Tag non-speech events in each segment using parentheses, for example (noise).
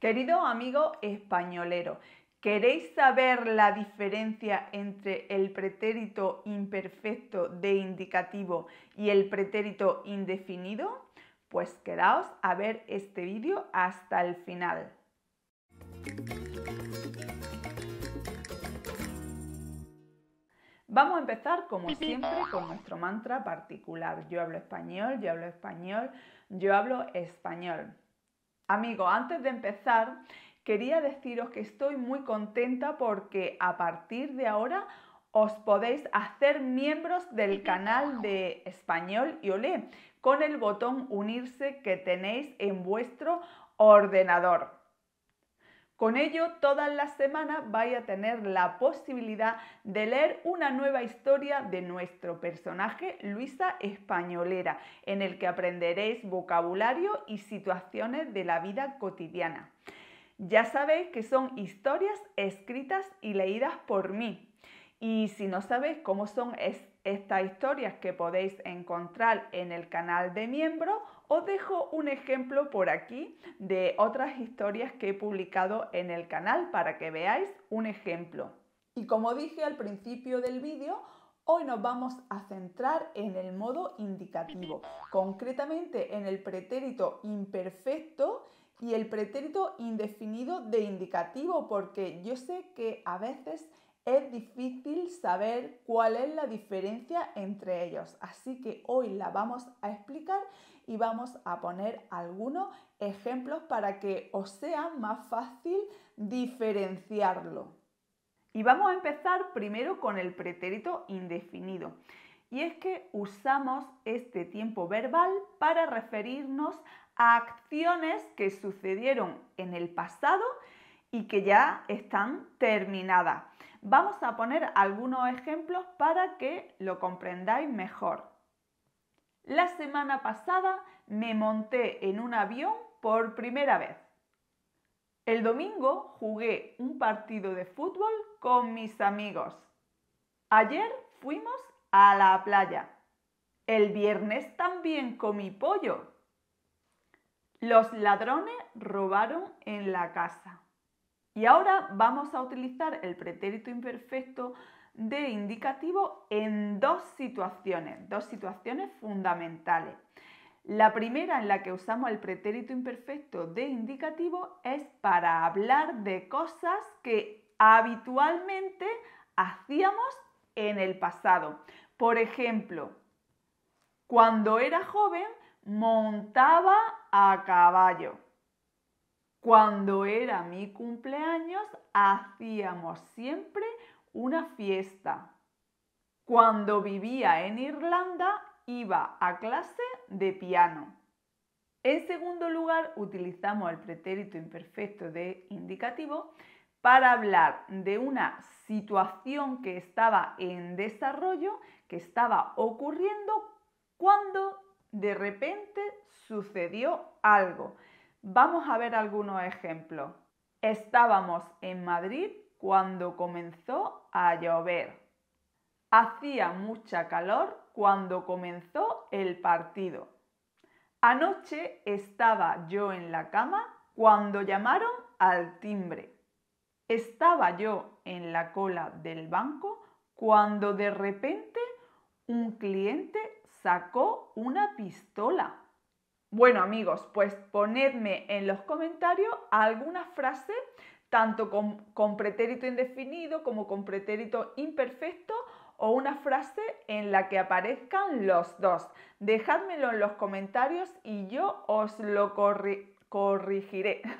Querido amigo españolero, ¿queréis saber la diferencia entre el pretérito imperfecto de indicativo y el pretérito indefinido? Pues quedaos a ver este vídeo hasta el final. Vamos a empezar como siempre con nuestro mantra particular. Yo hablo español, yo hablo español, yo hablo español. Amigo, antes de empezar, quería deciros que estoy muy contenta porque a partir de ahora os podéis hacer miembros del canal de Español y Olé con el botón unirse que tenéis en vuestro ordenador. Con ello, todas las semanas vais a tener la posibilidad de leer una nueva historia de nuestro personaje Luisa Españolera, en el que aprenderéis vocabulario y situaciones de la vida cotidiana. Ya sabéis que son historias escritas y leídas por mí. Y si no sabéis cómo son estas estas historias que podéis encontrar en el canal de miembro, os dejo un ejemplo por aquí de otras historias que he publicado en el canal para que veáis un ejemplo. Y como dije al principio del vídeo, Hoy nos vamos a centrar en el modo indicativo, concretamente en el pretérito imperfecto y el pretérito indefinido de indicativo, porque yo sé que a veces es difícil saber cuál es la diferencia entre ellos. Así que hoy la vamos a explicar y vamos a poner algunos ejemplos para que os sea más fácil diferenciarlo. Y vamos a empezar primero con el pretérito indefinido. Y es que usamos este tiempo verbal para referirnos a acciones que sucedieron en el pasado y que ya están terminadas. Vamos a poner algunos ejemplos para que lo comprendáis mejor. La semana pasada me monté en un avión por primera vez. El domingo jugué un partido de fútbol con mis amigos. Ayer fuimos a la playa. El viernes también comí pollo. Los ladrones robaron en la casa. Y ahora vamos a utilizar el pretérito imperfecto de indicativo en dos situaciones, dos situaciones fundamentales. La primera en la que usamos el pretérito imperfecto de indicativo es para hablar de cosas que habitualmente hacíamos en el pasado. Por ejemplo, cuando era joven montaba a caballo. Cuando era mi cumpleaños, hacíamos siempre una fiesta. Cuando vivía en Irlanda, iba a clase de piano. En segundo lugar, utilizamos el pretérito imperfecto de indicativo para hablar de una situación que estaba en desarrollo, que estaba ocurriendo cuando de repente sucedió algo. Vamos a ver algunos ejemplos. Estábamos en Madrid cuando comenzó a llover. Hacía mucha calor cuando comenzó el partido. Anoche estaba yo en la cama cuando llamaron al timbre. Estaba yo en la cola del banco cuando de repente un cliente sacó una pistola. Bueno amigos, pues ponedme en los comentarios alguna frase tanto con, pretérito indefinido como con pretérito imperfecto o una frase en la que aparezcan los dos. Dejádmelo en los comentarios y yo os lo corrigiré. (laughs)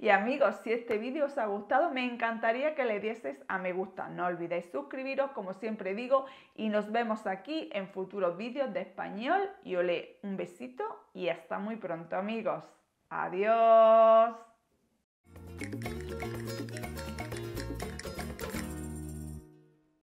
Y amigos, si este vídeo os ha gustado, me encantaría que le dieseis a me gusta. No olvidéis suscribiros, como siempre digo, y nos vemos aquí en futuros vídeos de español. Y olé, un besito y hasta muy pronto, amigos. Adiós.